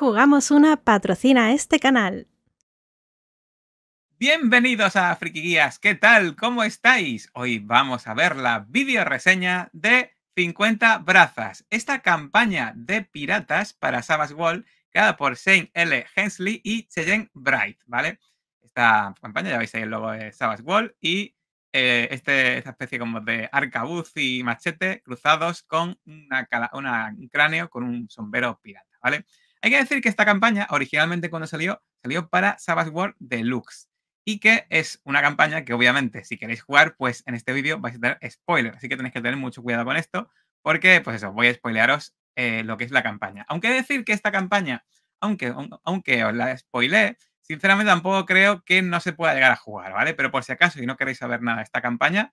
Jugamos una patrocina a este canal. Bienvenidos a Friki ¿qué tal? ¿Cómo estáis? Hoy vamos a ver la vídeo reseña de 50 Brazas, esta campaña de piratas para Sabas Wall creada por Shane L. Hensley y Cheyenne Bright, ¿vale? Esta campaña, ya veis ahí el logo de Savage Wall y eh, este, esta especie como de arcabuz y machete cruzados con una, un cráneo con un sombrero pirata, ¿vale? Hay que decir que esta campaña, originalmente cuando salió, salió para Sabbath World Deluxe. Y que es una campaña que, obviamente, si queréis jugar, pues en este vídeo vais a tener spoiler. Así que tenéis que tener mucho cuidado con esto, porque, pues eso, voy a spoilearos eh, lo que es la campaña. Aunque decir que esta campaña, aunque, aunque os la spoilé, sinceramente tampoco creo que no se pueda llegar a jugar, ¿vale? Pero por si acaso, si no queréis saber nada de esta campaña,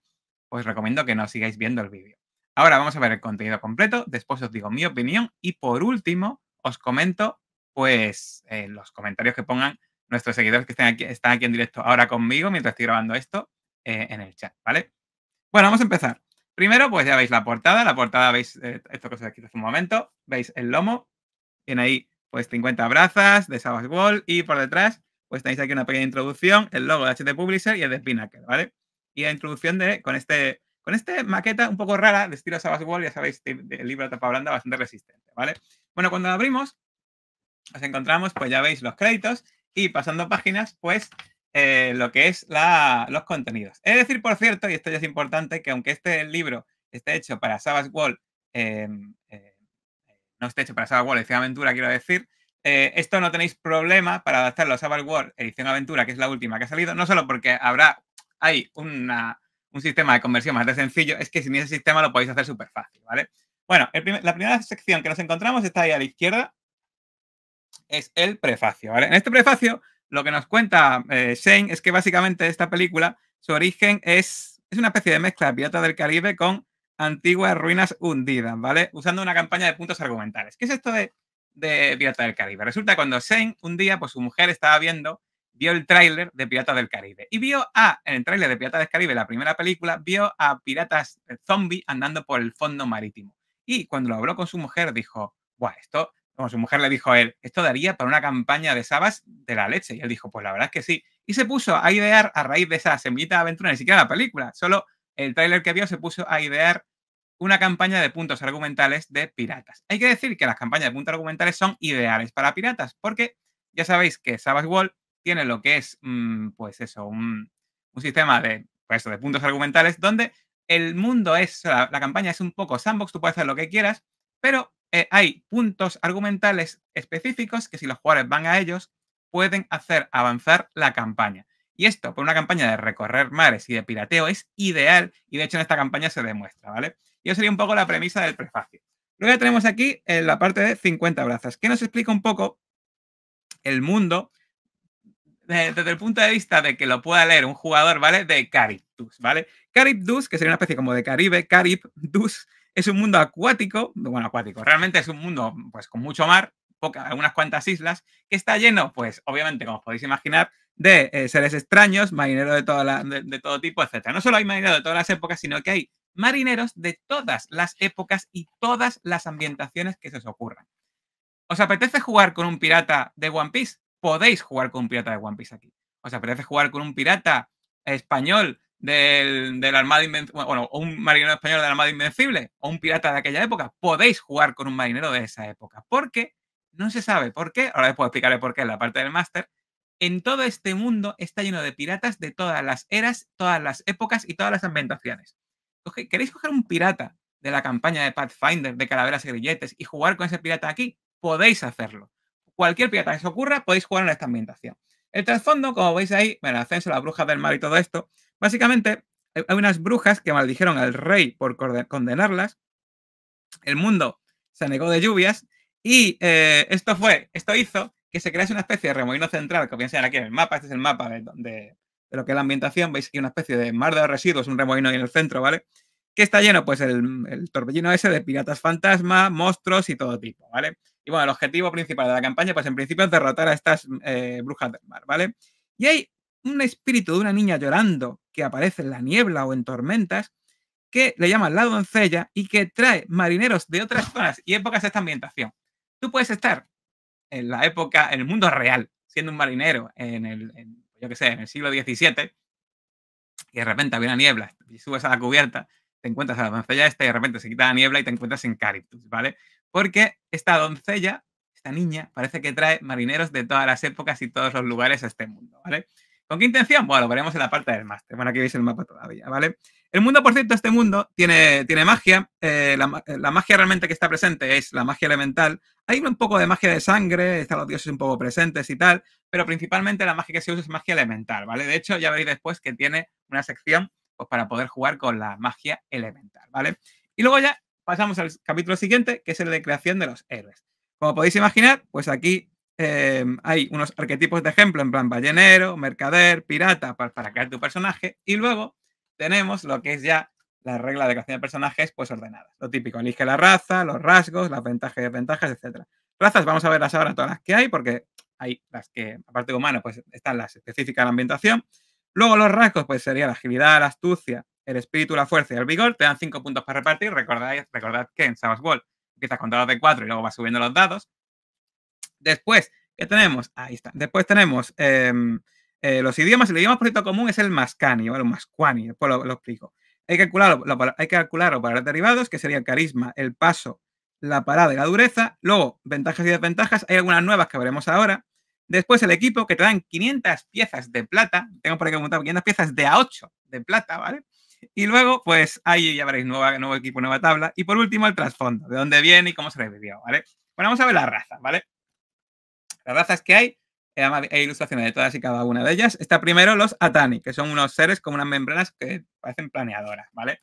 os recomiendo que no sigáis viendo el vídeo. Ahora vamos a ver el contenido completo, después os digo mi opinión y por último os comento pues eh, los comentarios que pongan nuestros seguidores que estén aquí, están aquí en directo ahora conmigo mientras estoy grabando esto eh, en el chat, ¿vale? Bueno, vamos a empezar. Primero, pues ya veis la portada. La portada, veis eh, esto que os he aquí hace un momento. Veis el lomo. Tiene ahí, pues, 50 brazas de Savage Wall. Y por detrás, pues, tenéis aquí una pequeña introducción, el logo de HT Publisher y el de Pinnacle, ¿vale? Y la introducción de, con este con esta maqueta un poco rara de estilo Savage Wall, ya sabéis, el libro de tapa blanda bastante resistente, ¿vale? Bueno, cuando abrimos, nos encontramos, pues ya veis los créditos y pasando páginas, pues eh, lo que es los contenidos. Es decir, por cierto, y esto ya es importante, que aunque este libro esté hecho para Savage Wall, em, eh, no esté hecho para Savage Wall, edición aventura, quiero decir, eh, esto no tenéis problema para adaptarlo a Savage Wall, edición aventura, que es la última que ha salido, no solo porque habrá, hay una un sistema de conversión de sencillo, es que sin ese sistema lo podéis hacer súper fácil, ¿vale? Bueno, la primera sección que nos encontramos está ahí a la izquierda, es el prefacio, ¿vale? En este prefacio, lo que nos cuenta eh, Shane es que básicamente esta película, su origen es, es una especie de mezcla de Pirata del Caribe con antiguas ruinas hundidas, ¿vale? Usando una campaña de puntos argumentales. ¿Qué es esto de, de Pirata del Caribe? Resulta cuando Shane un día, pues su mujer estaba viendo vio el tráiler de Piratas del Caribe. Y vio a, en el tráiler de Piratas del Caribe, la primera película, vio a piratas eh, zombies andando por el fondo marítimo. Y cuando lo habló con su mujer, dijo, guau, esto, como su mujer le dijo a él, esto daría para una campaña de sabas de la leche. Y él dijo, pues la verdad es que sí. Y se puso a idear a raíz de esa semillita de aventura, ni siquiera la película, solo el tráiler que vio se puso a idear una campaña de puntos argumentales de piratas. Hay que decir que las campañas de puntos argumentales son ideales para piratas, porque ya sabéis que Sabas Wall tiene lo que es, mm, pues eso, un, sistema de, pues, de puntos argumentales donde el mundo es, la, campaña es un poco sandbox, tú puedes hacer lo que quieras, pero eh, hay puntos argumentales específicos que si los jugadores van a ellos, pueden hacer avanzar la campaña. Y esto, por una campaña de recorrer mares y de pirateo, es ideal y de hecho en esta campaña se demuestra, ¿vale? Y eso sería un poco la premisa del prefacio. Luego tenemos aquí eh, la parte de 50 brazas, que nos explica un poco el mundo desde el punto de vista de que lo pueda leer un jugador, ¿vale? De Caribdus, ¿vale? Caribdus, que sería una especie como de Caribe, Caribdus, es un mundo acuático, bueno, acuático, realmente es un mundo pues con mucho mar, pocas, algunas cuantas islas, que está lleno, pues obviamente, como os podéis imaginar, de eh, seres extraños, marineros de, toda de, de todo tipo, etc. No solo hay marineros de todas las épocas, sino que hay marineros de todas las épocas y todas las ambientaciones que se os ocurran. ¿Os apetece jugar con un pirata de One Piece? podéis jugar con un pirata de One Piece aquí. ¿Os apetece jugar con un pirata español del, la Armada Invencible? Bueno, un marinero español del Armada Invencible o un pirata de aquella época. Podéis jugar con un marinero de esa época. ¿Por qué? no se sabe por qué. Ahora puedo explicarle por qué en la parte del máster. En todo este mundo está lleno de piratas de todas las eras, todas las épocas y todas las ambientaciones. ¿Queréis coger un pirata de la campaña de Pathfinder de calaveras y grilletes y jugar con ese pirata aquí? Podéis hacerlo. Cualquier pirata que se ocurra, podéis jugar en esta ambientación. El trasfondo, como veis ahí, bueno, el ascenso, la bruja del mar y todo esto, básicamente eh, hay unas brujas que maldijeron al rey por condenarlas. El mundo se negó de lluvias y eh, esto fue, esto hizo que se crease una especie de remolino central, Que como piensan aquí en el mapa, este es el mapa de, lo que es la ambientación, veis aquí una especie de mar de residuos, un remolino ahí en el centro, ¿vale? Que está lleno, pues, el, el torbellino ese de piratas fantasma, monstruos y todo tipo, ¿vale? Y bueno, el objetivo principal de la campaña, pues en principio es derrotar a estas eh, brujas del mar, ¿vale? Y hay un espíritu de una niña llorando que aparece en la niebla o en tormentas, que le llaman la doncella y que trae marineros de otras zonas y épocas de esta ambientación. Tú puedes estar en la época, en el mundo real, siendo un marinero en el, yo qué sé, en el siglo XVII, y de repente había una niebla y subes a la cubierta, te encuentras a la doncella esta y de repente se quita la niebla y te encuentras en Cariptus, ¿vale? porque esta doncella, esta niña, parece que trae marineros de todas las épocas y todos los lugares a este mundo, ¿vale? ¿Con qué intención? Bueno, lo veremos en la parte del máster. Bueno, aquí veis el mapa todavía, ¿vale? El mundo, por cierto, este mundo tiene, tiene magia. Eh, la, magia realmente que está presente es la magia elemental. Hay un poco de magia de sangre, están los dioses un poco presentes y tal, pero principalmente la magia que se usa es magia elemental, ¿vale? De hecho, ya veréis después que tiene una sección pues, para poder jugar con la magia elemental, ¿vale? Y luego ya pasamos al capítulo siguiente, que es el de creación de los héroes. Como podéis imaginar, pues aquí em, hay unos arquetipos de ejemplo, en plan ballenero, mercader, pirata, para, crear tu personaje. Y luego tenemos lo que es ya la regla de creación de personajes, pues ordenadas. Lo típico, elige la raza, los rasgos, las ventajas y desventajas, etc. Razas, vamos a verlas ahora todas las que hay, porque hay las que, aparte de humanos, pues están las específicas de la ambientación. Luego los rasgos, pues sería la agilidad, la astucia, el espíritu, la fuerza y el vigor, te dan cinco puntos para repartir. Recordad, recordad que en Savage Ball empiezas con dados de cuatro y luego vas subiendo los dados. Después, ¿qué tenemos? Ahí está. Después tenemos em, eh, los idiomas. El idioma proyecto común es el mascani, o el mascuani, después lo, explico. Hay que, calcular, los hay que calcular derivados, que sería el carisma, el paso, la parada y la dureza. Luego, ventajas y desventajas. Hay algunas nuevas que veremos ahora. Después el equipo, que te dan 500 piezas de plata. Tengo por aquí preguntar 500 piezas de A8 de plata, ¿vale? Y luego, pues ahí ya veréis nuevo equipo, nueva tabla. Y por último, el trasfondo, de dónde viene y cómo se revivió, ¿vale? Bueno, vamos a ver las razas, ¿vale? Las razas que hay, eh, hay ilustraciones de todas y cada una de ellas. Está primero los Atani, que son unos seres con unas membranas que parecen planeadoras, ¿vale?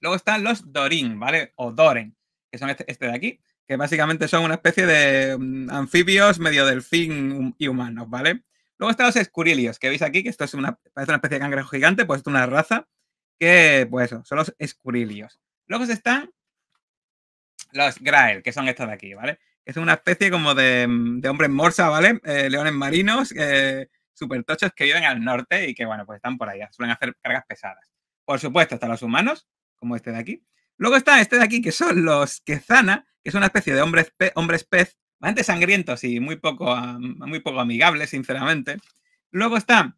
Luego están los Dorin, ¿vale? O Doren, que son este, este de aquí, que básicamente son una especie de mm, anfibios medio delfín y humanos, ¿vale? Luego están los escurilios, que veis aquí, que esto es una, especie de cangrejo gigante, pues es una raza, que pues eso, son los escurilios. Luego están los grael, que son estos de aquí, ¿vale? Es una especie como de, mm, de hombres morsa, ¿vale? Eh, leones marinos, eh, súper tochos que viven al norte y que, bueno, pues están por allá, suelen hacer cargas pesadas. Por supuesto, están los humanos, como este de aquí. Luego está este de aquí, que son los quezana, que es una especie de hombres, hombres pez bastante sangrientos y muy poco, muy poco amigables, sinceramente. Luego están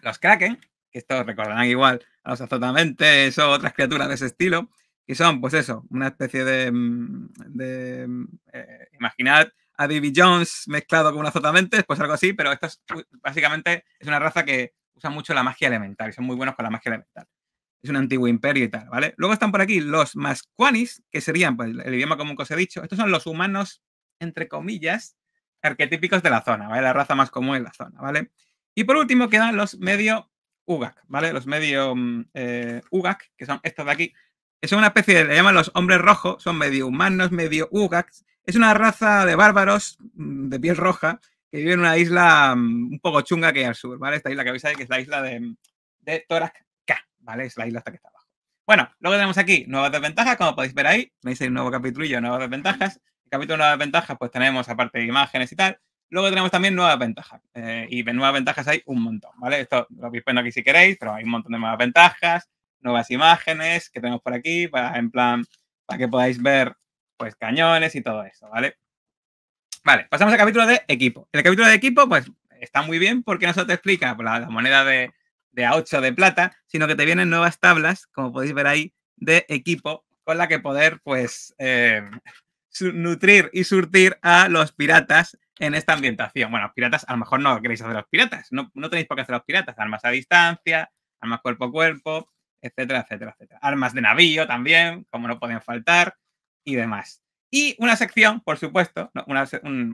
los Kraken, que estos recordarán igual a los azotamentes o otras criaturas de ese estilo, que son, pues eso, una especie de. Mm, mm, eh, imaginad a Davy Jones mezclado con un Azotamente, pues algo así, pero esto básicamente es una raza que usa mucho la magia elemental y son muy buenos con la magia elemental es un antiguo imperio y tal, ¿vale? Luego están por aquí los mascuanis, que serían, pues, el idioma común que os he dicho, estos son los humanos, entre comillas, arquetípicos de la zona, ¿vale? La raza más común en la zona, ¿vale? Y por último quedan los medio ugak ¿vale? Los medio mm, eh, ugak que son estos de aquí, Es una especie, le llaman los hombres rojos, son medio humanos, medio Ugak. Es una raza de bárbaros mm, de piel roja que vive en una isla mm, un poco chunga que hay al sur, ¿vale? Esta isla que veis ahí, que es la isla de, de Torak ¿vale? Es la isla hasta que está abajo. Bueno, luego tenemos aquí nuevas desventajas, como podéis ver ahí. dice el nuevo capítulo nuevas desventajas. El capítulo de nuevas desventajas, pues tenemos aparte de imágenes y tal. Luego tenemos también nuevas ventajas. Eh, y de nuevas ventajas hay un montón, ¿vale? Esto lo vais poniendo aquí si queréis, pero hay un montón de nuevas ventajas, nuevas imágenes que tenemos por aquí, para, en plan, para que podáis ver, pues, cañones y todo eso, ¿vale? Vale, pasamos al capítulo de equipo. El capítulo de equipo, pues, está muy bien porque nosotros te explica la, la moneda de, de A8 de plata, sino que te vienen nuevas tablas, como podéis ver ahí, de equipo con la que poder, pues, eh, nutrir y surtir a los piratas en esta ambientación. Bueno, los piratas, a lo mejor no queréis hacer los piratas, no, no tenéis por qué hacer los piratas, armas a distancia, armas cuerpo a cuerpo, etcétera, etcétera, etcétera. Armas de navío también, como no pueden faltar, y demás. Y una sección, por supuesto, una,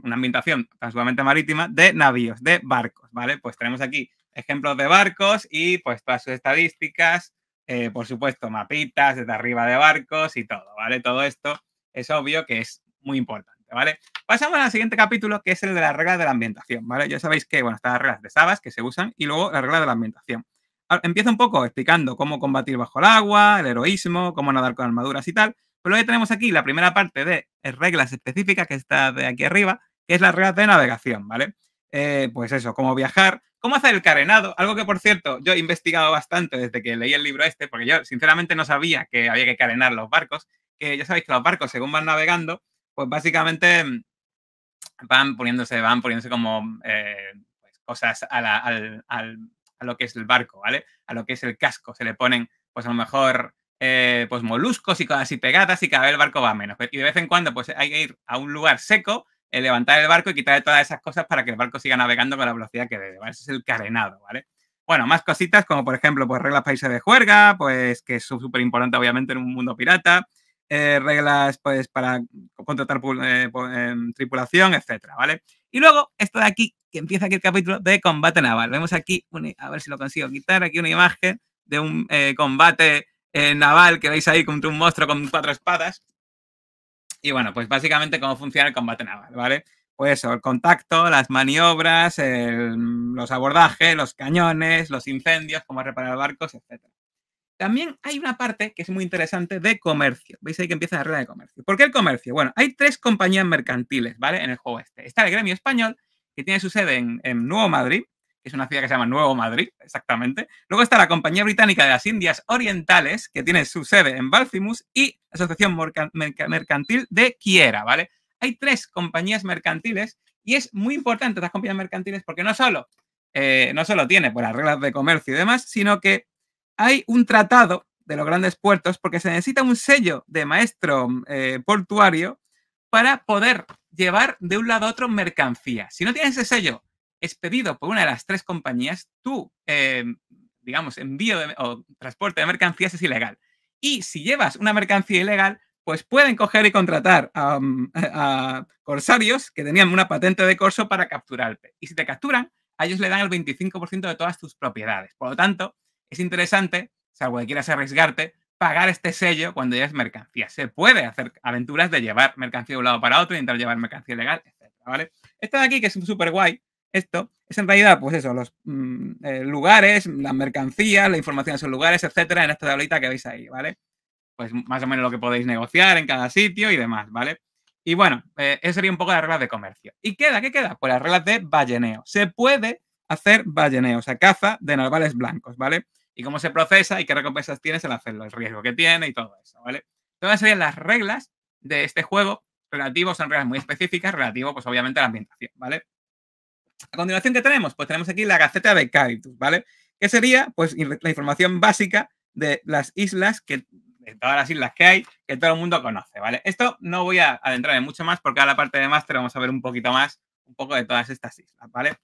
una ambientación absolutamente marítima de navíos, de barcos, ¿vale? Pues tenemos aquí ejemplos de barcos y pues todas sus estadísticas, eh, por supuesto, mapitas desde arriba de barcos y todo, ¿vale? Todo esto es obvio que es muy importante, ¿vale? Pasamos al siguiente capítulo que es el de las reglas de la ambientación, ¿vale? Ya sabéis que, bueno, están las reglas de Sabas que se usan y luego las reglas de la ambientación. Empieza un poco explicando cómo combatir bajo el agua, el heroísmo, cómo nadar con armaduras y tal. Pero hoy ya tenemos aquí la primera parte de reglas específicas que está de aquí arriba, que es la regla de navegación, ¿vale? Eh, pues eso, cómo viajar, cómo hacer el carenado, algo que por cierto yo he investigado bastante desde que leí el libro este, porque yo sinceramente no sabía que había que carenar los barcos, que ya sabéis que los barcos según van navegando, pues básicamente mm, van poniéndose, van poniéndose como eh, pues, cosas a, lo que es el barco, ¿vale? A lo que es el casco, se le ponen pues a lo mejor eh, pues moluscos y cosas así pegadas y cada vez el barco va menos. Y de vez en cuando pues hay que ir a un lugar seco levantar el barco y quitarle todas esas cosas para que el barco siga navegando con la velocidad que debe. Ese es el carenado, ¿vale? Bueno, más cositas como por ejemplo, pues reglas irse de juerga, pues que es súper importante obviamente en un mundo pirata, eh, reglas pues para contratar eh, eh, tripulación, etcétera, ¿vale? Y luego esto de aquí, que empieza aquí el capítulo de combate naval. Vemos aquí, a ver si lo consigo quitar, aquí una imagen de un combate naval que veis ahí contra un monstruo con cuatro espadas, y bueno, pues básicamente cómo funciona el combate naval, ¿vale? Pues eso, el contacto, las maniobras, los abordajes, los cañones, los incendios, cómo reparar barcos, etc. También hay una parte que es muy interesante de comercio. Veis ahí que empieza la regla de comercio. ¿Por qué el comercio? Bueno, hay tres compañías mercantiles, ¿vale? En el juego este. Está el gremio español, que tiene su sede en Nuevo Madrid, que es una ciudad que se llama Nuevo Madrid, exactamente. Luego está la Compañía Británica de las Indias Orientales, que tiene su sede en Balfimus, y la Asociación Mercantil de Quiera, ¿vale? Hay tres compañías mercantiles y es muy importante estas compañías mercantiles porque no solo, eh, no solo tiene pues, las reglas de comercio y demás, sino que hay un tratado de los grandes puertos porque se necesita un sello de maestro eh, portuario para poder llevar de un lado a otro mercancía. Si no tienes ese sello es pedido por una de las tres compañías, tu, eh, digamos, envío o transporte de mercancías es ilegal. Y si llevas una mercancía ilegal, pues pueden coger y contratar mm, a, corsarios que tenían una patente de corso para capturarte. Y si te capturan, a ellos le dan el 25% de todas tus propiedades. Por lo tanto, es interesante, salvo que quieras arriesgarte, pagar este sello cuando lleves mercancía. Se puede hacer aventuras de llevar mercancía de un lado para otro, intentar llevar mercancía ilegal etc. ¿vale? Esta de aquí, que es súper guay, esto es en realidad, pues eso, los mm, eh, lugares, las mercancías, la información de esos lugares, etcétera, en esta tablita que veis ahí, ¿vale? Pues más o menos lo que podéis negociar en cada sitio y demás, ¿vale? Y bueno, eh, eso sería un poco las reglas de comercio. ¿Y queda? ¿Qué queda? Pues las reglas de balleneo. Se puede hacer balleneo, o sea, caza de narvales blancos, ¿vale? Y cómo se procesa y qué recompensas tienes al hacerlo, el riesgo que tiene y todo eso, ¿vale? Todas serían las reglas de este juego relativo, son reglas muy específicas, relativo, pues obviamente a la ambientación, ¿vale? A continuación, ¿qué tenemos? Pues tenemos aquí la Gaceta de Caritus, ¿vale? Que sería, pues, la información básica de las islas que de todas las islas que hay, que todo el mundo conoce, ¿vale? Esto no voy a adentrarme mucho más porque a la parte de máster vamos a ver un poquito más, un poco de todas estas islas, ¿vale?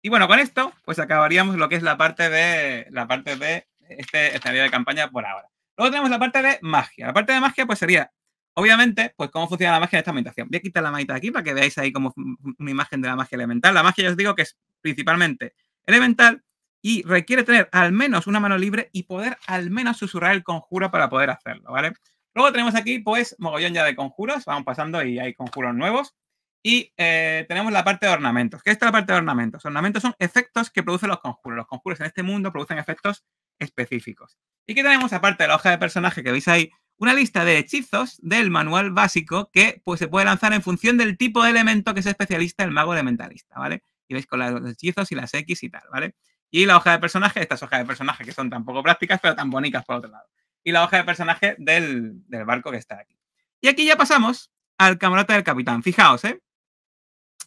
Y bueno, con esto, pues acabaríamos lo que es la parte de la parte de este escenario de campaña por ahora. Luego tenemos la parte de magia. La parte de magia, pues sería Obviamente, pues cómo funciona la magia de esta meditación. Voy a quitar la manita aquí para que veáis ahí como una imagen de la magia elemental. La magia, ya os digo que es principalmente elemental y requiere tener al menos una mano libre y poder al menos susurrar el conjuro para poder hacerlo, ¿vale? Luego tenemos aquí, pues, mogollón ya de conjuros. Vamos pasando y hay conjuros nuevos. Y eh, tenemos la parte de ornamentos. ¿Qué es la parte de ornamentos? Ornamentos son efectos que producen los conjuros. Los conjuros en este mundo producen efectos específicos. ¿Y qué tenemos aparte de la hoja de personaje que veis ahí? una lista de hechizos del manual básico que pues, se puede lanzar en función del tipo de elemento que es especialista el mago elementalista, ¿vale? Y veis con los hechizos y las X y tal, ¿vale? Y la hoja de personaje, estas hojas de personaje que son tan poco prácticas, pero tan bonitas por otro lado. Y la hoja de personaje del, barco que está aquí. Y aquí ya pasamos al camarote del capitán. Fijaos, ¿eh?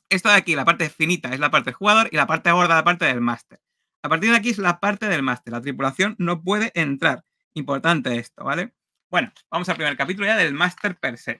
Esto de aquí, la parte finita, es la parte jugador y la parte gorda, la parte del máster. A partir de aquí es la parte del máster. La tripulación no puede entrar. Importante esto, ¿vale? Bueno, vamos al primer capítulo ya del máster per se.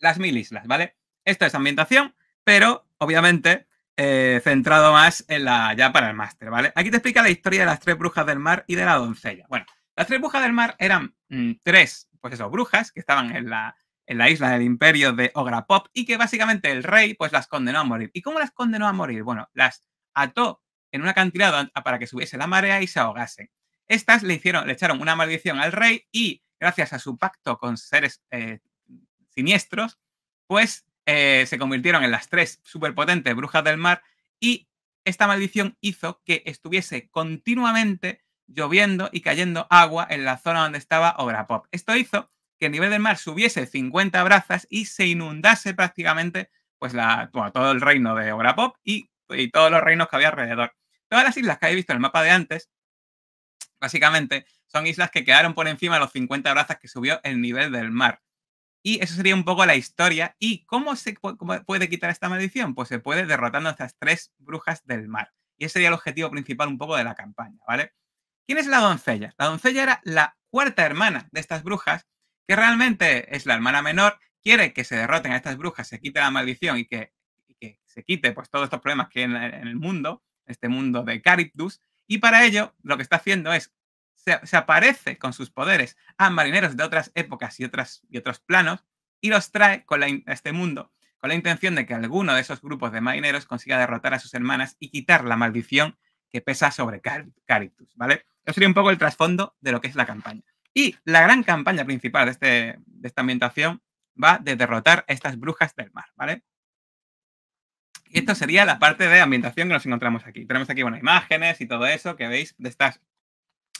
Las mil islas, ¿vale? Esto es ambientación, pero obviamente eh, centrado más en la ya para el máster, ¿vale? Aquí te explica la historia de las tres brujas del mar y de la doncella. Bueno, las tres brujas del mar eran mm, tres, pues eso, brujas que estaban en la, en la isla del imperio de Ograpop y que básicamente el rey pues las condenó a morir. ¿Y cómo las condenó a morir? Bueno, las ató en una cantidad para que subiese la marea y se ahogasen. Estas le hicieron, le echaron una maldición al rey y, gracias a su pacto con seres eh, siniestros, pues eh, se convirtieron en las tres superpotentes brujas del mar y esta maldición hizo que estuviese continuamente lloviendo y cayendo agua en la zona donde estaba Obra Pop. Esto hizo que el nivel del mar subiese 50 brazas y se inundase prácticamente pues la, todo el reino de Obra Pop y, y todos los reinos que había alrededor. Todas las islas que habéis visto en el mapa de antes Básicamente, son islas que quedaron por encima de los 50 brazas que subió el nivel del mar. Y eso sería un poco la historia. ¿Y cómo se puede quitar esta maldición? Pues se puede derrotando a estas tres brujas del mar. Y ese sería el objetivo principal un poco de la campaña, ¿vale? ¿Quién es la doncella? La doncella era la cuarta hermana de estas brujas, que realmente es la hermana menor, quiere que se derroten a estas brujas, se quite la maldición y que, se quite pues todos estos problemas que hay en, el mundo, este mundo de Caribdus, y para ello, lo que está haciendo es, se, aparece con sus poderes a marineros de otras épocas y, y otros planos y los trae con a este mundo con la intención de que alguno de esos grupos de marineros consiga derrotar a sus hermanas y quitar la maldición que pesa sobre Caritus, ¿vale? Eso sería un poco el trasfondo de lo que es la campaña. Y la gran campaña principal de, este, de esta ambientación va de derrotar a estas brujas del mar, ¿vale? Y Esto sería la parte de ambientación que nos encontramos aquí. Tenemos aquí, bueno, imágenes y todo eso que veis de, estas,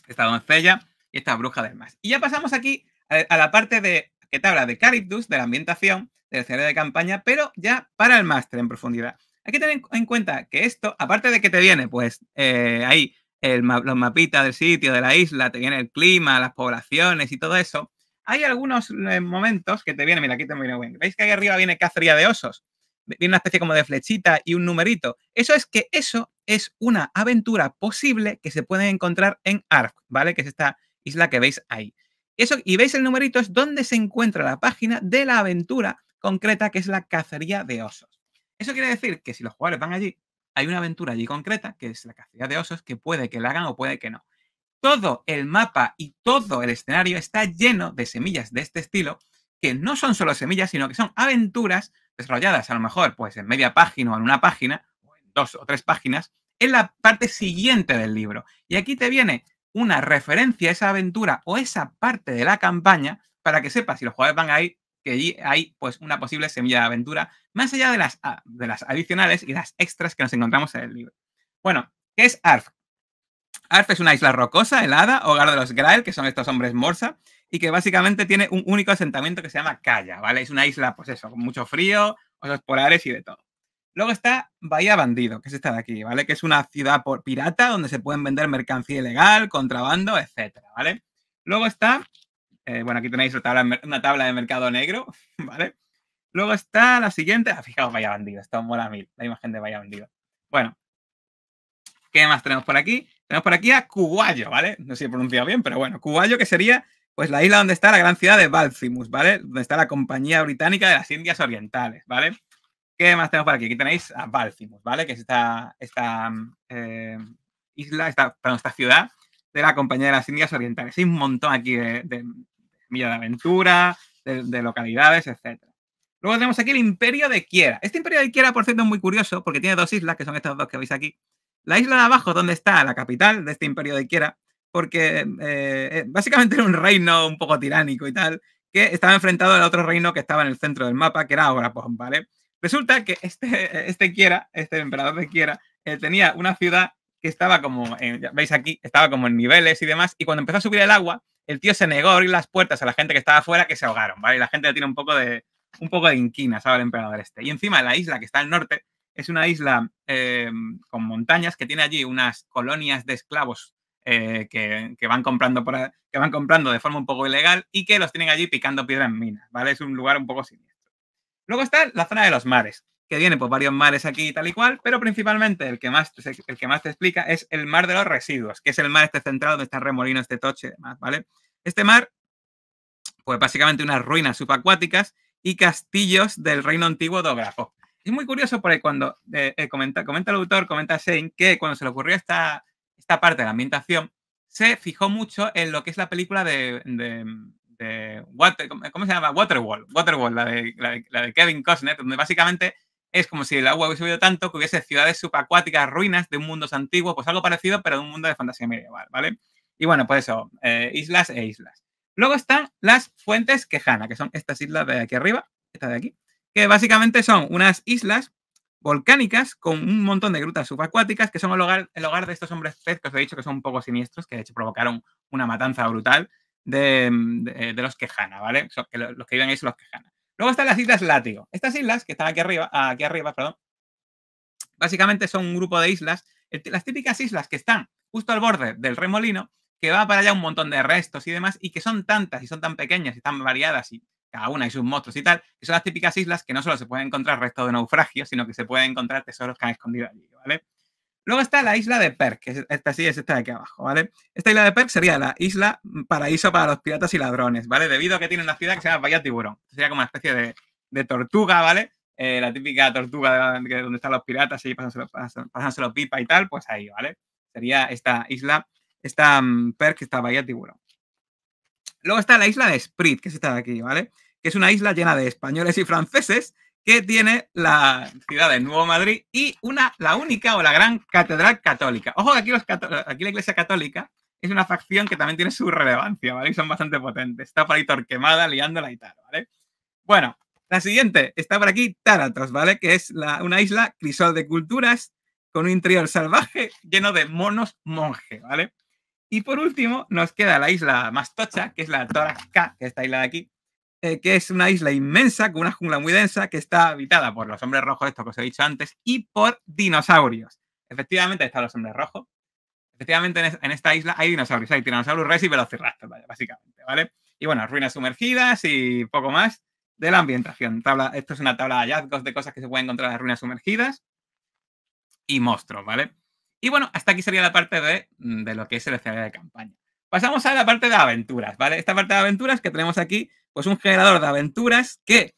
esta doncella y esta bruja del más. Y ya pasamos aquí a, la parte de que te habla de Caribdus, de la ambientación, del cerebro de campaña, pero ya para el máster en profundidad. Hay que tener en cuenta que esto, aparte de que te viene, pues eh, ahí el los mapitas del sitio, de la isla, te viene el clima, las poblaciones y todo eso, hay algunos eh, momentos que te vienen, mira, aquí te viene, ¿veis que ahí arriba viene cacería de osos? viene una especie como de flechita y un numerito. Eso es que eso es una aventura posible que se puede encontrar en Ark, ¿vale? Que es esta isla que veis ahí. Eso, y veis el numerito es donde se encuentra la página de la aventura concreta, que es la cacería de osos. Eso quiere decir que si los jugadores van allí, hay una aventura allí concreta, que es la cacería de osos, que puede que la hagan o puede que no. Todo el mapa y todo el escenario está lleno de semillas de este estilo, que no son solo semillas, sino que son aventuras desarrolladas a lo mejor pues en media página o en una página, o en dos o tres páginas, en la parte siguiente del libro. Y aquí te viene una referencia a esa aventura o esa parte de la campaña para que sepas si los jugadores van a ir, que allí hay pues una posible semilla de aventura, más allá de las, ah, de las adicionales y las extras que nos encontramos en el libro. Bueno, ¿qué es ARF? ARF es una isla rocosa, helada, hogar de los Grael, que son estos hombres morsa, y que básicamente tiene un único asentamiento que se llama Calla, ¿vale? Es una isla, pues eso, con mucho frío, osos polares y de todo. Luego está Bahía Bandido, que es esta de aquí, ¿vale? Que es una ciudad pirata donde se pueden vender mercancía ilegal, contrabando, etcétera, ¿vale? Luego está, eh, bueno, aquí tenéis una tabla de mercado negro, ¿vale? Luego está la siguiente, ah, fijaos, Bahía Bandido, está mola mil, la imagen de Bahía Bandido. Bueno, ¿qué más tenemos por aquí? Tenemos por aquí a Cubayo, ¿vale? No sé si he pronunciado bien, pero bueno, Cubayo que sería pues la isla donde está la gran ciudad de Balcimus, ¿vale? Donde está la compañía británica de las Indias Orientales, ¿vale? ¿Qué más tenemos por aquí? Aquí tenéis a Balcimus, ¿vale? Que es esta, eh, isla, esta, esta ciudad de la Compañía de las Indias Orientales. Hay un montón aquí de, de, de Aventura, de, localidades, etc. Luego tenemos aquí el Imperio de Kiera. Este Imperio de Kiera, por cierto, es muy curioso porque tiene dos islas, que son estas dos que veis aquí. La isla de abajo, donde está la capital de este Imperio de Kiera, porque eh, eh, básicamente era un reino un poco tiránico y tal, que estaba enfrentado al otro reino que estaba en el centro del mapa, que era Orapon, ¿vale? Resulta que este, este Kiera, este emperador de Kiera, eh, tenía una ciudad que estaba como, en, veis aquí, estaba como en niveles y demás, y cuando empezó a subir el agua, el tío se negó a abrir las puertas a la gente que estaba afuera, que se ahogaron, ¿vale? Y la gente le tiene un poco de, un poco de inquina, ¿sabes? El emperador este. Y encima la isla que está al norte es una isla con montañas que tiene allí unas colonias de esclavos eh, que, van comprando que van comprando de forma un poco ilegal y que los tienen allí picando piedra en minas, ¿vale? Es un lugar un poco siniestro. Luego está la zona de los mares, que viene por varios mares aquí tal y cual, pero principalmente el que más, el que más te explica es el mar de los residuos, que es el mar este central donde están remolinos este toche y demás, ¿vale? Este mar, pues básicamente unas ruinas subacuáticas y castillos del reino antiguo de Ografo. Es muy curioso porque cuando eh, eh, comenta, comenta el autor, comenta Shane, que cuando se le ocurrió esta, esta parte de la ambientación, se fijó mucho en lo que es la película de, Water, ¿cómo se llama? Waterwall, Waterwall, la de, Kevin Costner, donde básicamente es como si el agua hubiese subido tanto que hubiese ciudades subacuáticas, ruinas de un mundo antiguo, pues algo parecido, pero de un mundo de fantasía medieval, ¿vale? Y bueno, pues eso, eh, islas e islas. Luego están las fuentes Quejana, que son estas islas de aquí arriba, estas de aquí, que básicamente son unas islas volcánicas con un montón de grutas subacuáticas que son el hogar, el hogar de estos hombres pez que os he dicho que son un poco siniestros, que de hecho provocaron una matanza brutal de, los quejana, ¿vale? que los que viven ahí son los quejana. Luego están las islas Látigo. Estas islas, que están aquí arriba, aquí arriba, perdón, básicamente son un grupo de islas, las típicas islas que están justo al borde del remolino, que va para allá un montón de restos y demás, y que son tantas y son tan pequeñas y tan variadas y cada una y sus monstruos y tal, Esas son las típicas islas que no solo se pueden encontrar restos de naufragios, sino que se pueden encontrar tesoros que han escondido allí, ¿vale? Luego está la isla de Perk, que es, esta sí es esta de aquí abajo, ¿vale? Esta isla de Perk sería la isla mm, paraíso para los piratas y ladrones, ¿vale? Debido a que tiene una ciudad que se llama Bahía Tiburón. Sería como una especie de, tortuga, ¿vale? Eh, la típica tortuga donde están los piratas y pasándoselo, los pipa y tal, pues ahí, ¿vale? Sería esta isla, esta mm, Perk, esta Bahía Tiburón. Luego está la isla de Sprit, que está aquí, ¿vale? Que es una isla llena de españoles y franceses que tiene la ciudad de Nuevo Madrid y una, la única o la gran catedral católica. Ojo, aquí, los, aquí la iglesia católica es una facción que también tiene su relevancia, ¿vale? Y son bastante potentes. Está por ahí Torquemada liándola y tal, ¿vale? Bueno, la siguiente está por aquí Taratos, ¿vale? Que es una isla crisol de culturas con un interior salvaje lleno de monos monje, ¿vale? Y por último, nos queda la isla más tocha, que es la K, que esta isla de aquí, eh, que es una isla inmensa, con una jungla muy densa, que está habitada por los hombres rojos, esto que os he dicho antes, y por dinosaurios. Efectivamente, están los hombres rojos. Efectivamente, en, esta isla hay dinosaurios. Hay Tyrannosaurus rex y Velociraptor, básicamente, ¿vale? Y bueno, ruinas sumergidas y poco más de la ambientación. Tabla, esto es una tabla de hallazgos de cosas que se pueden encontrar en las ruinas sumergidas y monstruos, ¿vale? Y bueno, hasta aquí sería la parte mm, de, lo que es el escenario de campaña. Pasamos a la parte de aventuras, ¿vale? Esta parte de aventuras que tenemos aquí, pues un generador de aventuras que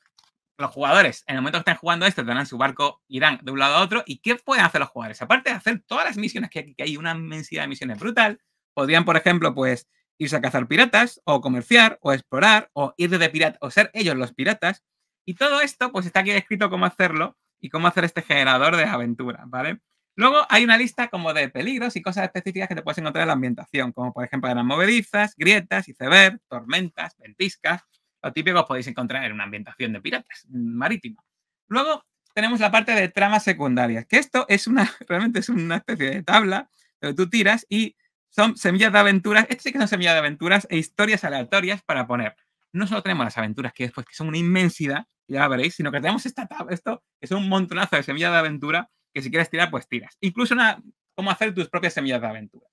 los jugadores, en el momento que estén jugando esto, tendrán su barco, irán de un lado a otro. ¿Y qué pueden hacer los jugadores? Aparte de hacer todas las misiones, que, que hay una inmensidad de misiones brutal, podrían, por ejemplo, pues irse a cazar piratas, o comerciar, o explorar, o ir de pirata, o ser ellos los piratas. Y todo esto, pues está aquí escrito cómo hacerlo y cómo hacer este generador de aventuras, ¿vale? Luego hay una lista como de peligros y cosas específicas que te puedes encontrar en la ambientación, como por ejemplo eran movedizas, grietas, iceberg, tormentas, ventiscas, lo típico que os podéis encontrar en una ambientación de piratas mm, marítima. Luego tenemos la parte de tramas secundarias, que esto es una, realmente es una especie de tabla donde tú tiras y son semillas de aventuras, Esto sí que son semillas de aventuras e historias aleatorias para poner. No solo tenemos las aventuras que después que son una inmensidad, ya veréis, sino que tenemos esta tabla, esto es un montonazo de semillas de aventura que si quieres tirar, pues tiras. Incluso una, cómo hacer tus propias semillas de aventura.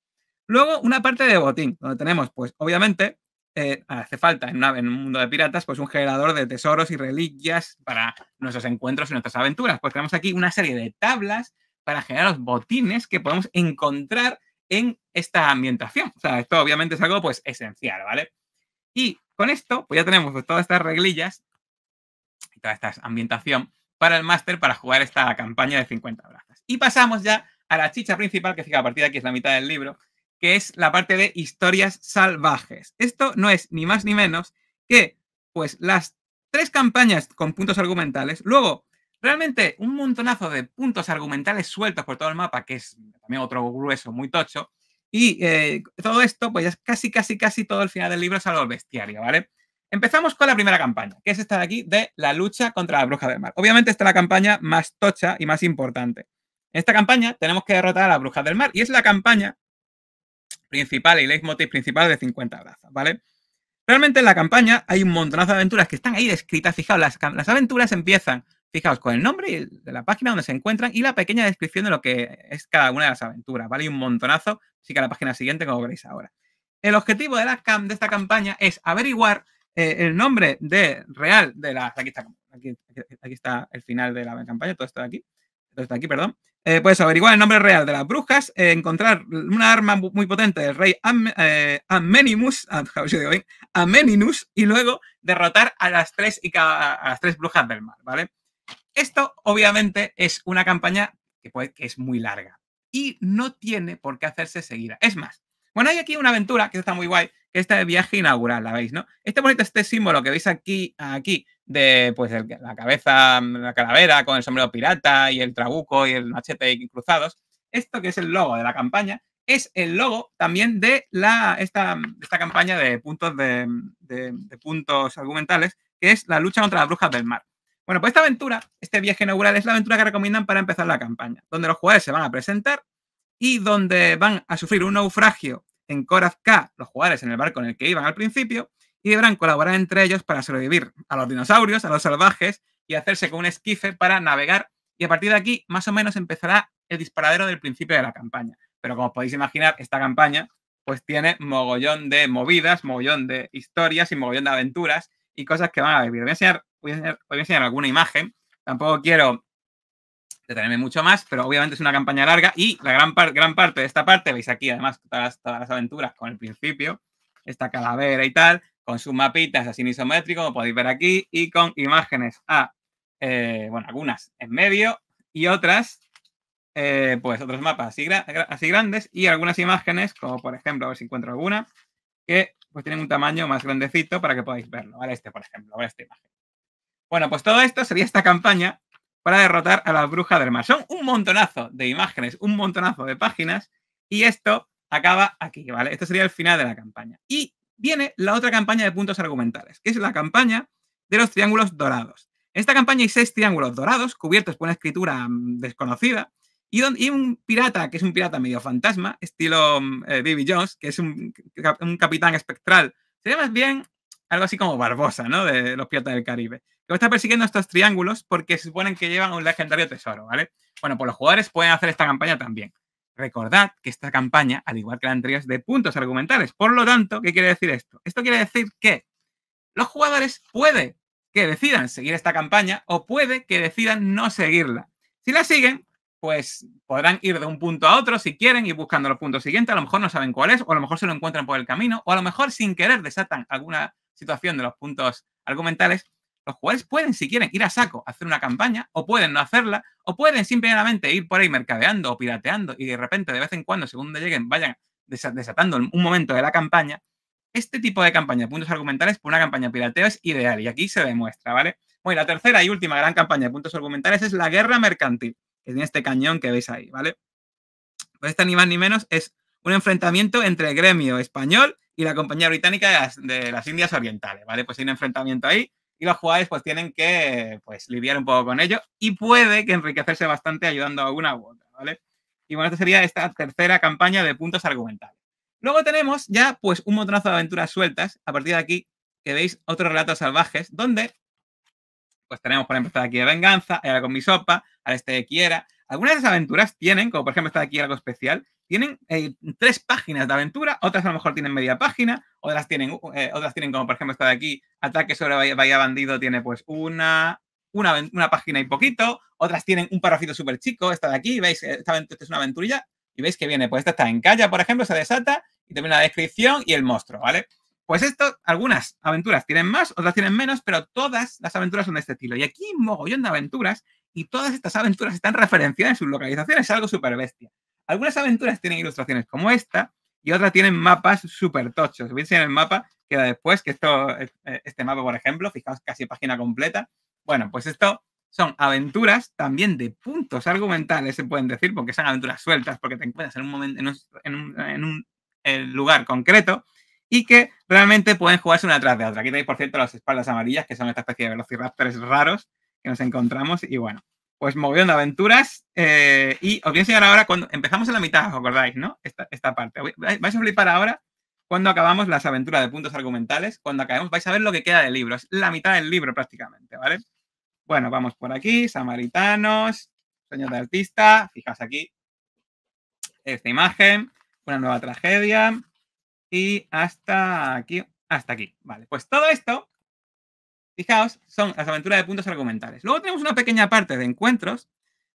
Luego, una parte de botín, donde tenemos, pues obviamente, eh, hace falta en, un mundo de piratas, pues un generador de tesoros y reliquias para nuestros encuentros y nuestras aventuras. Pues tenemos aquí una serie de tablas para generar los botines que podemos encontrar en esta ambientación. O sea, esto obviamente es algo pues esencial, ¿vale? Y con esto, pues ya tenemos pues, todas estas reglillas y toda esta ambientación para el máster para jugar esta campaña de 50 brazas. Y pasamos ya a la chicha principal, que fija a partir de aquí es la mitad del libro, que es la parte de historias salvajes. Esto no es ni más ni menos que, pues, las tres campañas con puntos argumentales, luego realmente un montonazo de puntos argumentales sueltos por todo el mapa, que es también otro grueso muy tocho, y eh, todo esto, pues ya es casi, casi, casi todo el final del libro, salvo el bestiario, ¿vale? Empezamos con la primera campaña, que es esta de aquí, de la lucha contra la bruja del mar. Obviamente esta es la campaña más tocha y más importante. En esta campaña tenemos que derrotar a la bruja del mar y es la campaña principal y leitmotiv principal de 50 brazas, ¿vale? Realmente en la campaña hay un montonazo de aventuras que están ahí descritas. Fijaos, las, las aventuras empiezan, fijaos, con el nombre de la página donde se encuentran y la pequeña descripción de lo que es cada una de las aventuras, ¿vale? Y un montonazo, sí que a la página siguiente, como veréis ahora. El objetivo de, de esta campaña es averiguar eh, el nombre de real de la... Aquí está, aquí, está el final de la campaña, todo esto de aquí. Todo esto de aquí, perdón. Eh, pues averiguar el nombre real de las brujas, eh, encontrar una arma muy potente del rey Am eh, Amenimus, Ameninus, y luego derrotar a las, tres y a las tres brujas del mar, ¿vale? Esto, obviamente, es una campaña que, puede, que es muy larga y no tiene por qué hacerse seguida. Es más, bueno, hay aquí una aventura que está muy guay, que esta de viaje inaugural, la veis, ¿no? Este bonito, este símbolo que veis aquí, aquí de pues la cabeza, la calavera con el sombrero pirata y el trabuco y el machete cruzados. Esto que es el logo de la campaña es el logo también de la, esta, campaña de puntos, de, de puntos argumentales, que es la lucha contra las brujas del mar. Bueno, pues esta aventura, este viaje inaugural, es la aventura que recomiendan para empezar la campaña, donde los jugadores se van a presentar y donde van a sufrir un naufragio en Koraz K, los jugadores en el barco en el que iban al principio, y deberán colaborar entre ellos para sobrevivir a los dinosaurios, a los salvajes y hacerse con un esquife para navegar. Y a partir de aquí, más o menos, empezará el disparadero del principio de la campaña. Pero como podéis imaginar, esta campaña pues tiene mogollón de movidas, mogollón de historias y mogollón de aventuras y cosas que van a vivir. voy a enseñar, voy a enseñar alguna imagen. Tampoco quiero detenerme mucho más, pero obviamente es una campaña larga y la gran, gran parte de esta parte, veis aquí además todas, las aventuras con el principio, esta calavera y tal, con sus mapitas así isométrico, como podéis ver aquí, y con imágenes a, eh, bueno, algunas en medio y otras, eh, pues otros mapas así, grandes y algunas imágenes, como por ejemplo, a ver si encuentro alguna, que pues tienen un tamaño más grandecito para que podáis verlo, ¿vale? Este, por ejemplo, Esta imagen. Bueno, pues todo esto sería esta campaña para derrotar a la bruja del mar. Son un montonazo de imágenes, un montonazo de páginas y esto acaba aquí, ¿vale? Esto sería el final de la campaña. Y viene la otra campaña de puntos argumentales, que es la campaña de los triángulos dorados. En esta campaña hay seis triángulos dorados cubiertos por una escritura mm, desconocida y, un pirata, que es un pirata medio fantasma, estilo mm, eh, Billy Jones, que es un, un capitán espectral. Sería más bien algo así como Barbosa, ¿no? De los piratas del Caribe. Que está persiguiendo estos triángulos porque se suponen que llevan un legendario tesoro, ¿vale? Bueno, pues los jugadores pueden hacer esta campaña también. Recordad que esta campaña, al igual que la anterior, es de puntos argumentales. Por lo tanto, ¿qué quiere decir esto? Esto quiere decir que los jugadores puede que decidan seguir esta campaña o puede que decidan no seguirla. Si la siguen, pues podrán ir de un punto a otro si quieren ir buscando los puntos siguientes. A lo mejor no saben cuál es, o a lo mejor se lo encuentran por el camino, o a lo mejor sin querer desatan alguna situación de los puntos argumentales, los jugadores pueden, si quieren, ir a saco, hacer una campaña, o pueden no hacerla, o pueden simplemente ir por ahí mercadeando o pirateando y de repente, de vez en cuando, según lleguen, vayan desatando un momento de la campaña. Este tipo de campaña, de puntos argumentales, por una campaña de pirateo es ideal y aquí se demuestra, ¿vale? Bueno, la tercera y última gran campaña de puntos argumentales es la guerra mercantil, que tiene este cañón que veis ahí, ¿vale? Pues esta ni más ni menos es un enfrentamiento entre el gremio español y la Compañía Británica de las, Indias Orientales, ¿vale? Pues hay un enfrentamiento ahí y los jugadores pues tienen que pues lidiar un poco con ello y puede que enriquecerse bastante ayudando a una u otra, ¿vale? Y bueno, esta sería esta tercera campaña de puntos argumentales. Luego tenemos ya pues un montonazo de aventuras sueltas, a partir de aquí que veis otros relatos salvajes, donde pues tenemos por ejemplo esta de aquí de venganza, era con mi sopa, al este de quiera. Algunas de esas aventuras tienen, como por ejemplo esta de aquí algo especial, tienen eh, tres páginas de aventura, otras a lo mejor tienen media página, otras tienen, eh, otras tienen como por ejemplo esta de aquí, Ataque sobre Bahía, Bandido tiene pues una, una, una, página y poquito, otras tienen un parrafito súper chico, esta de aquí, veis, eh, esta, es una aventurilla, y veis que viene, pues esta está en calle, por ejemplo, se desata, y también la descripción y el monstruo, ¿vale? Pues esto, algunas aventuras tienen más, otras tienen menos, pero todas las aventuras son de este estilo. Y aquí mogollón de aventuras, y todas estas aventuras están referenciadas en sus localizaciones, es algo súper bestia. Algunas aventuras tienen ilustraciones como esta y otras tienen mapas súper tochos. Si veis en el mapa, queda después que esto, eh, eh, este mapa, por ejemplo, fijaos casi página completa. Bueno, pues esto son aventuras también de puntos argumentales, se pueden decir, porque son aventuras sueltas, porque te encuentras en un, momento, en un, eh, lugar concreto y que realmente pueden jugarse una tras de otra. Aquí tenéis, por cierto, las espaldas amarillas, que son esta especie de velociraptores raros que nos encontramos y bueno pues moviendo aventuras. Eh, y os voy a enseñar ahora cuando empezamos en la mitad, ¿os acordáis, no? Esta, esta parte. Vais a flipar ahora cuando acabamos las aventuras de puntos argumentales. Cuando acabemos vais a ver lo que queda del libro. Es la mitad del libro prácticamente, ¿vale? Bueno, vamos por aquí. Samaritanos, sueños de artista. fijas aquí esta imagen. Una nueva tragedia. Y hasta aquí. Hasta aquí. Vale, pues todo esto Fijaos, son las aventuras de puntos argumentales. Luego tenemos una pequeña parte de encuentros,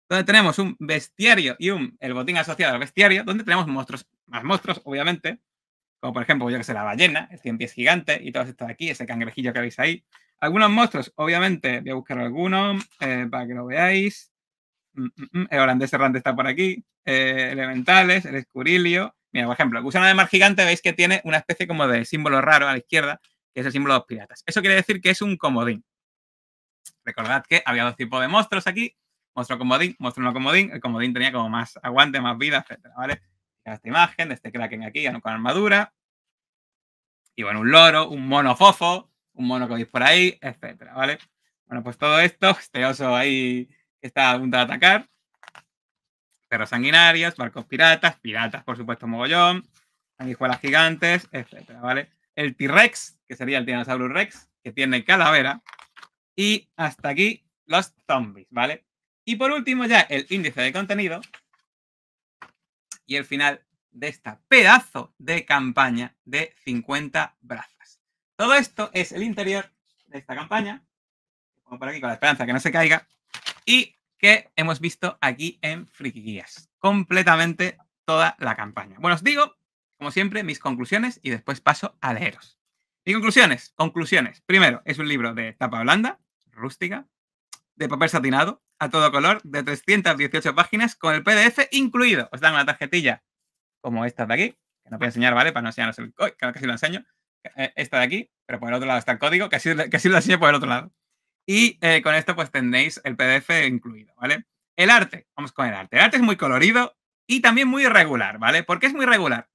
donde tenemos un bestiario y un, el botín asociado al bestiario, donde tenemos monstruos, más monstruos, obviamente, como por ejemplo, yo que sé, la ballena, el cien pies gigante y todo esto de aquí, ese cangrejillo que veis ahí. Algunos monstruos, obviamente, voy a buscar alguno eh, para que lo veáis. Mm, mm, mm, el holandés errante está por aquí. Eh, elementales, el escurilio. Mira, por ejemplo, el gusano de mar gigante veis que tiene una especie como de símbolo raro a la izquierda, que es el símbolo de los piratas. Eso quiere decir que es un comodín. Recordad que había dos tipos de monstruos aquí. Monstruo comodín, monstruo no comodín. El comodín tenía como más aguante, más vida, etcétera, ¿vale? Esta imagen de este Kraken aquí, ya no con armadura. Y bueno, un loro, un mono fofo, un mono que veis por ahí, etcétera, ¿vale? Bueno, pues todo esto, este oso ahí está a punto de atacar. Perros sanguinarios, barcos piratas, piratas, por supuesto, mogollón, anijuelas gigantes, etcétera, ¿vale? el T-Rex, que sería el t Rex, que tiene calavera. Y hasta aquí los zombies, ¿vale? Y por último ya el índice de contenido y el final de esta pedazo de campaña de 50 brazas. Todo esto es el interior de esta campaña, como por aquí con la esperanza que no se caiga, y que hemos visto aquí en Friki Guías. Completamente toda la campaña. Bueno, os digo como siempre, mis conclusiones y después paso a leeros. Mis conclusiones, conclusiones. Primero, es un libro de tapa blanda, rústica, de papel satinado, a todo color, de 318 páginas, con el PDF incluido. Os dan una tarjetilla como esta de aquí, que no voy a enseñar, ¿vale? Para no enseñaros el código, que casi lo enseño. Eh, esta de aquí, pero por el otro lado está el código, que así, así lo enseño por el otro lado. Y eh, con esto pues tendréis el PDF incluido, ¿vale? El arte, vamos con el arte. El arte es muy colorido y también muy irregular, ¿vale? porque es muy irregular?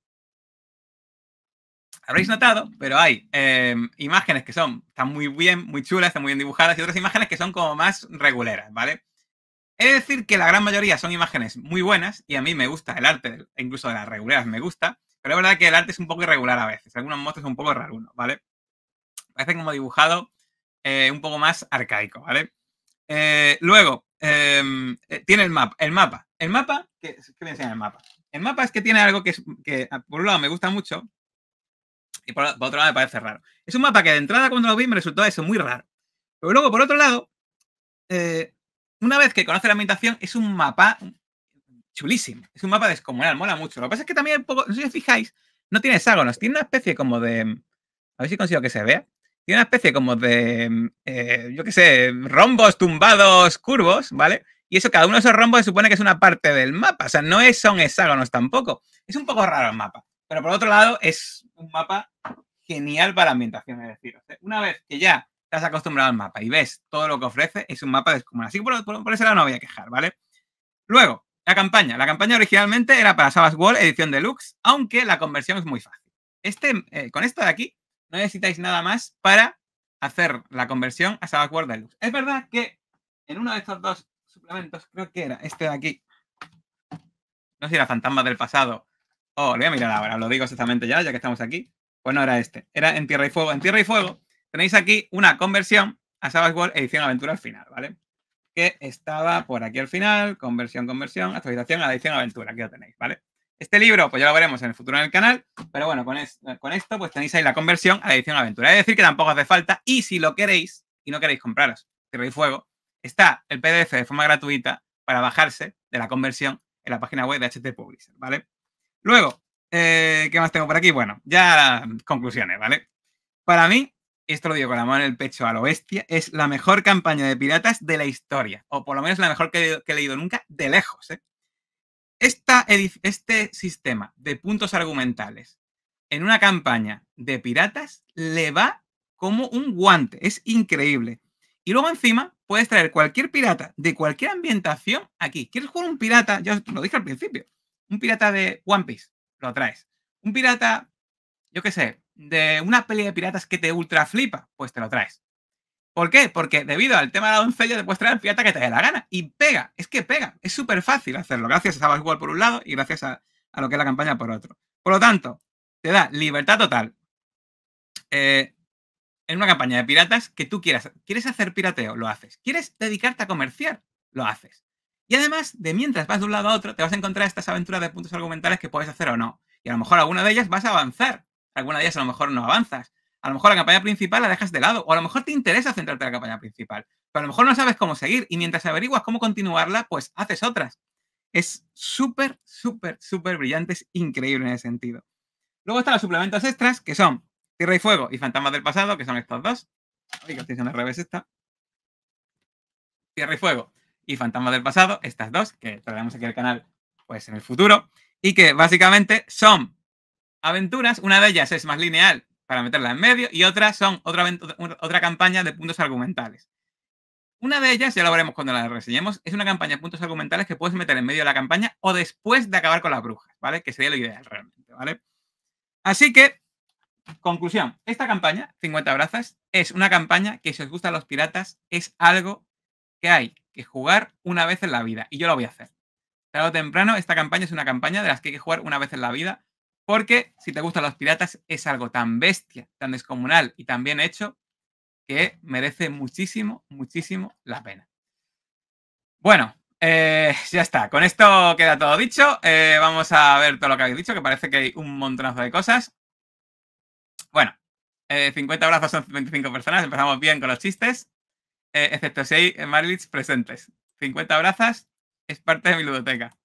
habréis notado, pero hay em, imágenes que son, están muy bien, muy chulas, están muy bien dibujadas y otras imágenes que son como más reguleras, ¿vale? He de decir que la gran mayoría son imágenes muy buenas y a mí me gusta el arte, incluso de las reguleras me gusta, pero es verdad que el arte es un poco irregular a veces, algunos monstruos son un poco raros, ¿vale? Parece como dibujado eh, un poco más arcaico, ¿vale? Eh, luego, em, eh, tiene el mapa, el mapa. El mapa, ¿qué, qué me enseña el mapa? El mapa es que tiene algo que, ah, por un lado, me gusta mucho, y por, otro lado me parece raro. Es un mapa que de entrada cuando lo vi me resultó eso muy raro. Pero luego, por otro lado, eh, una vez que conoce la ambientación, es un mapa chulísimo. Es un mapa descomunal, mola mucho. Lo que pasa es que también, si os fijáis, no tiene hexágonos, tiene una especie como de... A ver si consigo que se vea. Tiene una especie como de, eh, yo qué sé, rombos tumbados, curvos, ¿vale? Y eso, cada uno de esos rombos se supone que es una parte del mapa. O sea, no es, son hexágonos tampoco. Es un poco raro el mapa. Pero por otro lado, es un mapa genial para ambientación. Es decir, una vez que ya has acostumbrado al mapa y ves todo lo que ofrece, es un mapa descomunal. Así por, eso no voy a quejar, ¿vale? Luego, la campaña. La campaña originalmente era para Savage World edición deluxe, aunque la conversión es muy fácil. Este, eh, con esto de aquí, no necesitáis nada más para hacer la conversión a Savage World Deluxe. Es verdad que en uno de estos dos suplementos, creo que era este de aquí, no sé si era Fantasma del Pasado Oh, lo voy a mirar ahora, lo digo exactamente ya, ya que estamos aquí. Pues no era este, era en Tierra y Fuego. En Tierra y Fuego tenéis aquí una conversión a Savage World edición aventura al final, ¿vale? Que estaba por aquí al final, conversión, conversión, actualización a la edición aventura, aquí lo tenéis, ¿vale? Este libro, pues ya lo veremos en el futuro en el canal, pero bueno, con, esto pues tenéis ahí la conversión a la edición aventura. Es decir, que tampoco hace falta y si lo queréis y no queréis compraros Tierra y Fuego, está el PDF de forma gratuita para bajarse de la conversión en la página web de HT Publisher, ¿vale? Luego, eh, ¿qué más tengo por aquí? Bueno, ya conclusiones, ¿vale? Para mí, esto lo digo con la mano en el pecho a lo bestia, es la mejor campaña de piratas de la historia, o por lo menos la mejor que, he leído nunca, de lejos. ¿eh? este sistema de puntos argumentales en una campaña de piratas le va como un guante, es increíble. Y luego encima puedes traer cualquier pirata de cualquier ambientación aquí. ¿Quieres jugar un pirata? Ya os lo dije al principio. Un pirata de One Piece, lo traes. Un pirata, yo qué sé, de una peli de piratas que te ultra flipa, pues te lo traes. ¿Por qué? Porque debido al tema de la doncella te puedes traer el pirata que te dé la gana. Y pega, es que pega. Es súper fácil hacerlo. Gracias a World por un lado y gracias a, lo que es la campaña por otro. Por lo tanto, te da libertad total. Eh, en una campaña de piratas que tú quieras. ¿Quieres hacer pirateo? Lo haces. ¿Quieres dedicarte a comerciar? Lo haces. Y además, de mientras vas de un lado a otro, te vas a encontrar estas aventuras de puntos argumentales que puedes hacer o no. Y a lo mejor alguna de ellas vas a avanzar. Alguna de ellas a lo mejor no avanzas. A lo mejor la campaña principal la dejas de lado. O a lo mejor te interesa centrarte en la campaña principal. Pero a lo mejor no sabes cómo seguir. Y mientras averiguas cómo continuarla, pues haces otras. Es súper, súper, súper brillante. Es increíble en ese sentido. Luego están los suplementos extras, que son Tierra y Fuego y Fantasmas del Pasado, que son estos dos. que estoy al revés esta. Tierra y Fuego y Fantasmas del Pasado, estas dos, que traeremos aquí al canal pues en el futuro, y que básicamente son aventuras, una de ellas es más lineal para meterla en medio y otra son otra, otra campaña de puntos argumentales. Una de ellas, ya lo veremos cuando la reseñemos, es una campaña de puntos argumentales que puedes meter en medio de la campaña o después de acabar con las brujas, ¿vale? Que sería lo ideal realmente, ¿vale? Así que, conclusión, esta campaña, 50 brazas, es una campaña que si os gustan los piratas es algo que hay que jugar una vez en la vida y yo lo voy a hacer. Tarde o temprano, esta campaña es una campaña de las que hay que jugar una vez en la vida porque si te gustan los piratas es algo tan bestia, tan descomunal y tan bien hecho que merece muchísimo, muchísimo la pena. Bueno, eh, ya está. Con esto queda todo dicho. Eh, vamos a ver todo lo que habéis dicho, que parece que hay un montonazo de cosas. Bueno, 50 eh, abrazos son 25 personas. Empezamos bien con los chistes. Eh, excepto excepto hay eh, Marlits presentes. 50 brazas es parte de mi ludoteca.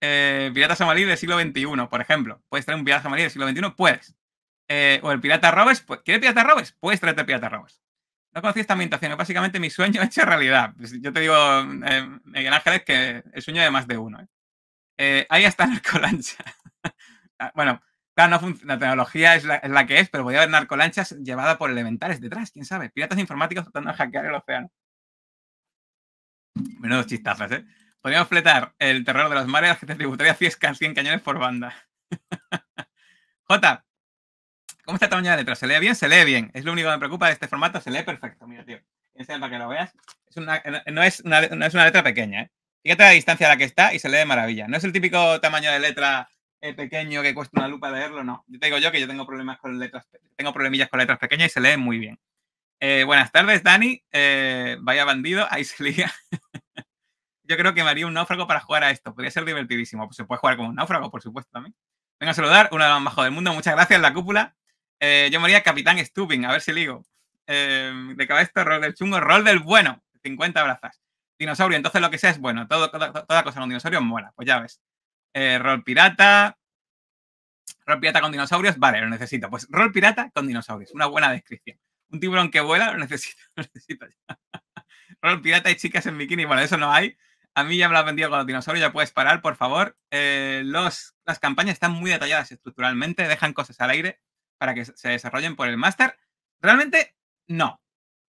Eh, pirata somalí del siglo XXI, por ejemplo. ¿Puedes traer un pirata somalí del siglo XXI? Puedes. o el pirata robes? Pues, ¿Quieres pirata robes? Puedes traerte pirata robes. No conocí esta ambientación, es básicamente mi sueño hecho realidad. Pues, yo te digo, mm, Miguel Ángeles, que el sueño de más de uno. ahí está Narcolancha. Ah, bueno, Claro, la tecnología es la, que es, pero voy podría haber narcolanchas llevada por elementales detrás, quién sabe. Piratas informáticos tratando de hackear el océano. Menudos chistazas, ¿eh? Podríamos fletar el terror de los mares a te gente tributaria 100 cañones por banda. J. ¿Cómo está el tamaño de la letra? ¿Se lee bien? Se lee bien. Es lo único que me preocupa de este formato. Se lee perfecto. Mira, tío. para que lo veas. no, es una, es una letra pequeña, ¿eh? Fíjate la distancia a la que está y se lee de maravilla. No es el típico tamaño de letra pequeño que cuesta una lupa leerlo, no. Yo te digo yo que yo tengo problemas con letras, tengo problemillas con letras pequeñas y se lee muy bien. Eh, buenas tardes, Dani. Eh, vaya bandido, ahí se liga. yo creo que me haría un náufrago para jugar a esto. Podría ser divertidísimo. Pues se puede jugar como un náufrago, por supuesto, también. Venga a saludar, Una de las más del mundo. Muchas gracias, la cúpula. Eh, yo me haría Capitán Stubing, a ver si ligo. Em, de cabeza, rol del chungo, rol del bueno. 50 brazas. Dinosaurio, entonces lo que sea es bueno. toda, cosa en un dinosaurio mola. Pues ya ves. Eh, rol pirata, rol pirata con dinosaurios, vale, lo necesito. Pues rol pirata con dinosaurios, una buena descripción. Un tiburón que vuela, lo necesito, rol pirata y chicas en bikini, bueno, eso no hay. A mí ya me lo has vendido con los dinosaurios, ya puedes parar, por favor. Eh, los, las campañas están muy detalladas estructuralmente, dejan cosas al aire para que se desarrollen por el máster. Realmente, no.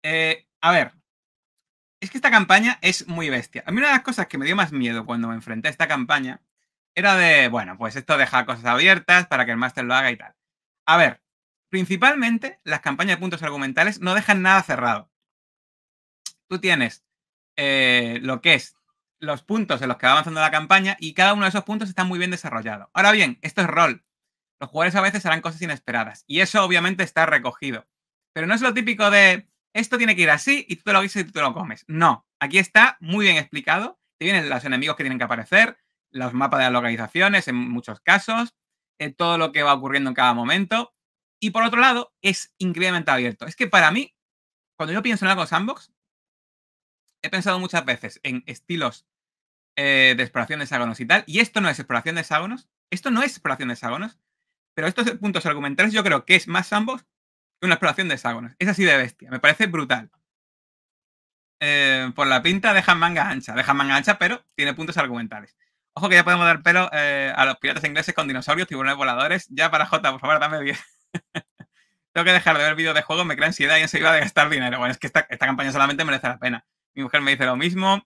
Eh, a ver, es que esta campaña es muy bestia. A mí una de las cosas que me dio más miedo cuando me enfrenté a esta campaña era de, bueno, pues esto deja cosas abiertas para que el máster lo haga y tal. A ver, principalmente las campañas de puntos argumentales no dejan nada cerrado. Tú tienes eh, lo que es los puntos en los que va avanzando la campaña y cada uno de esos puntos está muy bien desarrollado. Ahora bien, esto es rol. Los jugadores a veces harán cosas inesperadas y eso obviamente está recogido. Pero no es lo típico de esto tiene que ir así y tú te lo dices y tú te lo comes. No, aquí está muy bien explicado. Te vienen los enemigos que tienen que aparecer, los mapas de las localizaciones en muchos casos, eh, todo lo que va ocurriendo en cada momento. Y por otro lado, es increíblemente abierto. Es que para mí, cuando yo pienso en algo sandbox, he pensado muchas veces en estilos eh, de exploración de hexágonos y tal, y esto no es exploración de hexágonos, esto no es exploración de hexágonos, pero estos puntos argumentales yo creo que es más sandbox que una exploración de hexágonos. Es así de bestia, me parece brutal. Eh, por la pinta deja manga ancha, Deja manga ancha, pero tiene puntos argumentales. Ojo que ya podemos dar pelo eh, a los piratas ingleses con dinosaurios, tiburones voladores. Ya para J, por favor, dame bien. Tengo que dejar de ver vídeos de juego, me crea ansiedad y iba a gastar dinero. Bueno, es que esta, campaña solamente merece la pena. Mi mujer me dice lo mismo.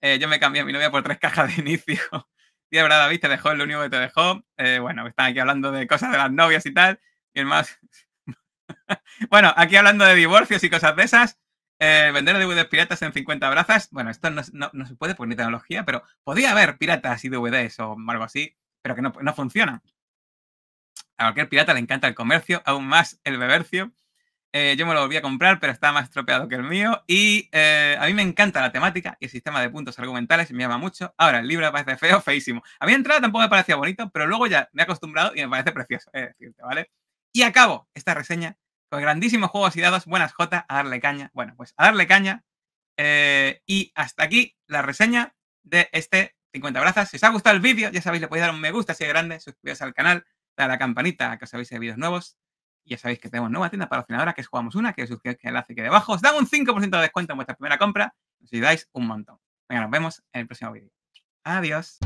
Eh, yo me cambié a mi novia por tres cajas de inicio. y de verdad, David, te dejó, el único que te dejó. Eh, bueno, están aquí hablando de cosas de las novias y tal. Y el más. bueno, aquí hablando de divorcios y cosas de esas. Eh, vender DVDs piratas en 50 brazas. Bueno, esto no, se puede por ni tecnología, pero podía haber piratas y DVDs o algo así, pero que no, no funcionan. A cualquier pirata le encanta el comercio, aún más el bebercio. Eh, yo me lo volví a comprar, pero está más tropeado que el mío. Y eh, a mí me encanta la temática y el sistema de puntos argumentales, me llama mucho. Ahora, el libro parece feo, feísimo. A mí entrada tampoco me parecía bonito, pero luego ya me he acostumbrado y me parece precioso, es decirte, ¿vale? Y acabo esta reseña con grandísimos juegos y dados, buenas J, a darle caña. Bueno, pues a darle caña. Eh, y hasta aquí la reseña de este 50 brazas. Si os ha gustado el vídeo, ya sabéis, le podéis dar un me gusta si es grande, suscribiros al canal, da a la campanita que os habéis de vídeos nuevos. Y ya sabéis que tenemos nueva tienda para patrocinadora, que Jugamos Una, que os suscribáis que enlace aquí debajo. Os dan un 5% de descuento en vuestra primera compra. Os ayudáis un montón. Venga, nos vemos en el próximo vídeo. Adiós.